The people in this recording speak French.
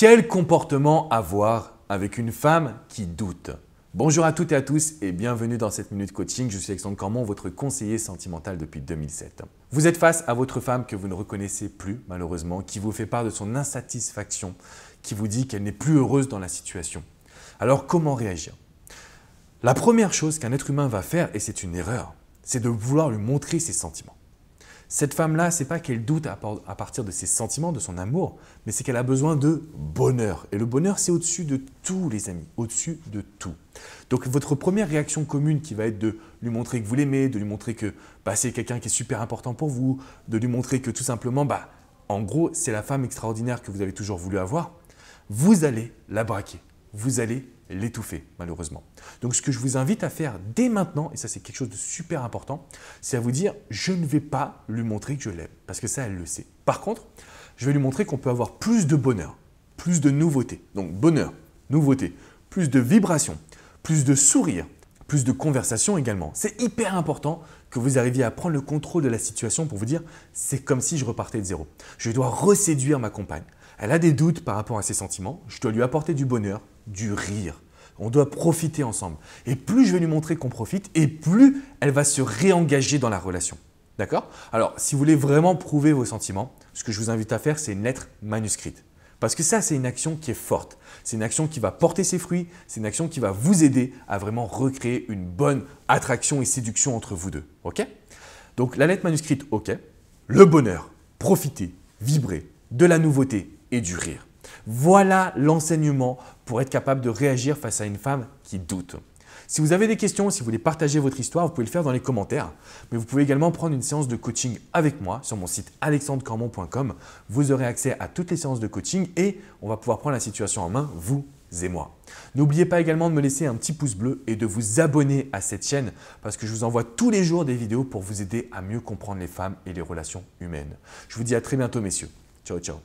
Quel comportement avoir avec une femme qui doute Bonjour à toutes et à tous et bienvenue dans cette minute coaching. Je suis Alexandre Cormont, votre conseiller sentimental depuis 2007. Vous êtes face à votre femme que vous ne reconnaissez plus malheureusement, qui vous fait part de son insatisfaction, qui vous dit qu'elle n'est plus heureuse dans la situation. Alors comment réagir La première chose qu'un être humain va faire, et c'est une erreur, c'est de vouloir lui montrer ses sentiments. Cette femme-là, n'est pas qu'elle doute à partir de ses sentiments, de son amour, mais c'est qu'elle a besoin de bonheur. Et le bonheur, c'est au-dessus de tout, les amis, au-dessus de tout. Donc votre première réaction commune qui va être de lui montrer que vous l'aimez, de lui montrer que bah, c'est quelqu'un qui est super important pour vous, de lui montrer que tout simplement, bah, en gros, c'est la femme extraordinaire que vous avez toujours voulu avoir, vous allez la braquer vous allez l'étouffer, malheureusement. Donc ce que je vous invite à faire dès maintenant, et ça c'est quelque chose de super important, c'est à vous dire, je ne vais pas lui montrer que je l'aime, parce que ça, elle le sait. Par contre, je vais lui montrer qu'on peut avoir plus de bonheur, plus de nouveauté. Donc bonheur, nouveauté, plus de vibration, plus de sourire, plus de conversation également. C'est hyper important que vous arriviez à prendre le contrôle de la situation pour vous dire, c'est comme si je repartais de zéro. Je dois reséduire ma compagne. Elle a des doutes par rapport à ses sentiments, je dois lui apporter du bonheur, du rire. On doit profiter ensemble. Et plus je vais lui montrer qu'on profite, et plus elle va se réengager dans la relation. D'accord Alors, si vous voulez vraiment prouver vos sentiments, ce que je vous invite à faire, c'est une lettre manuscrite. Parce que ça, c'est une action qui est forte. C'est une action qui va porter ses fruits. C'est une action qui va vous aider à vraiment recréer une bonne attraction et séduction entre vous deux. OK Donc, la lettre manuscrite, OK. Le bonheur, profiter, vibrer, de la nouveauté et du rire. Voilà l'enseignement pour être capable de réagir face à une femme qui doute. Si vous avez des questions, si vous voulez partager votre histoire, vous pouvez le faire dans les commentaires. Mais vous pouvez également prendre une séance de coaching avec moi sur mon site alexandrecormon.com. Vous aurez accès à toutes les séances de coaching et on va pouvoir prendre la situation en main, vous et moi. N'oubliez pas également de me laisser un petit pouce bleu et de vous abonner à cette chaîne parce que je vous envoie tous les jours des vidéos pour vous aider à mieux comprendre les femmes et les relations humaines. Je vous dis à très bientôt messieurs. Ciao ciao.